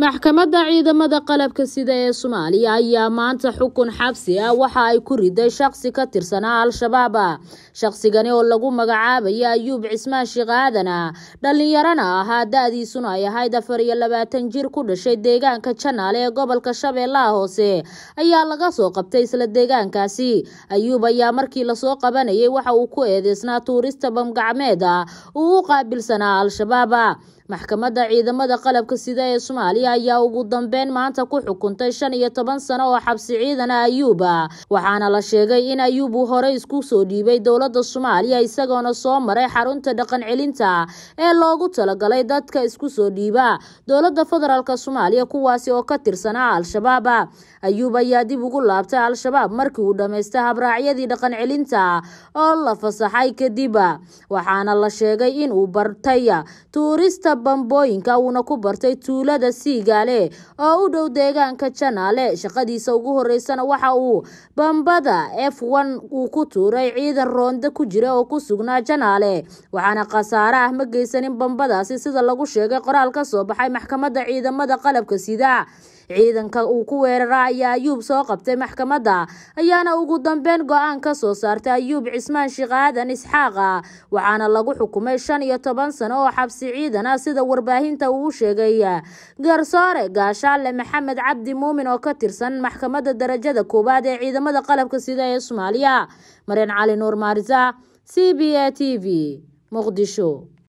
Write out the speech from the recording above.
maxkamadda ciidamada qalabka sida ee soomaaliya ayaa maanta xukun xabsi ah waxa ay ku riday shaqsi ka tirsanaa al-shabaab ah. shaqsigani oo lagu magacaabaya ayuub cismaan sheekh aadan dhallinyarana ahaa da-diisuna ay ahayd afar iyo labaatan jir ku dhashay deegaanka janaal ee gobolka shabeellaha hoose ayaa laga soo qabtay isla deegaankaasi ayuub ayaa markii lasoo qabanayay waxa uu ku eedeysnaa tuurista bamgacmeed ah. uu u qaabilsanaa al-shabaab ah maxkamadda ciidamada qalabka sida ee soomaaliya ayaa ugu dambeyn maanta ku xukuntay shan iyo toban sano oo xabsi ciidana ayuuba waxaana la sheegay in ayuub uu horey isku soo dhiibay dowladda soomaaliya isagoona soo maray xarunta dhaqan celinta ee loogu talagalay dadka isku soo dhiiba dowladda federaalk soomaaliya kuwaasi oo ka tirsanaa al-shabaab ayuub ayaa dib ugu laabtay al-shabaab markii uu dhammaystay habraacyadii dhaqan celinta oo la fasaxay kadib waxaana la sheegay in uu bartay tuurista bambooyinka wuuna ku bartay tuulada siigaale oo u dhow deegaanka janaale shaqadiisa ugu horeysana waxa uu bambada f n uu ku tuuray ciidan roonda ku jira oo ku sugnaa janaale waxaana khasaare ah ma geysanin bambadaasi sida lagu sheegay qoraal ka soo baxay maxkamadda ciidamada qalabka sida ciidanka uu ku weeraraa ayaa ayuub soo qabtay maxkamadda ayaana ugu dambeyn go-aan ka soo saartay ayuub cismaan sheekh aadan isxaaqa waxaana lagu xukumay shan iyo toban sano oo xabsi ciidana sida warbaahinta uu sheegay garsoore gaashaalle maxamed cabdi muumin oo ka tirsan maxkamadda darajada koowaad ee ciidamada qalabka sida ee soomaaliya mareen cali nuur maarisa c b a t v muqdisho